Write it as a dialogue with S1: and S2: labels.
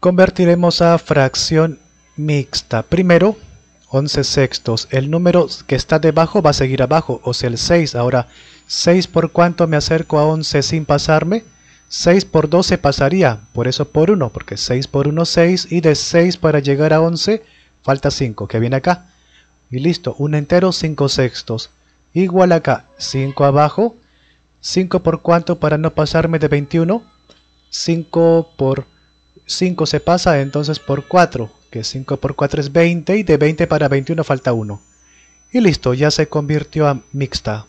S1: convertiremos a fracción mixta. Primero, 11 sextos. El número que está debajo va a seguir abajo, o sea el 6. Ahora, 6 por cuánto me acerco a 11 sin pasarme? 6 por 12 pasaría, por eso por 1, porque 6 por 1 es 6 y de 6 para llegar a 11 falta 5, que viene acá. Y listo, un entero 5 sextos. Igual acá, 5 abajo, 5 por cuánto para no pasarme de 21, 5 por 5 se pasa entonces por 4, que 5 por 4 es 20 y de 20 para 21 falta 1. Y listo, ya se convirtió a mixta.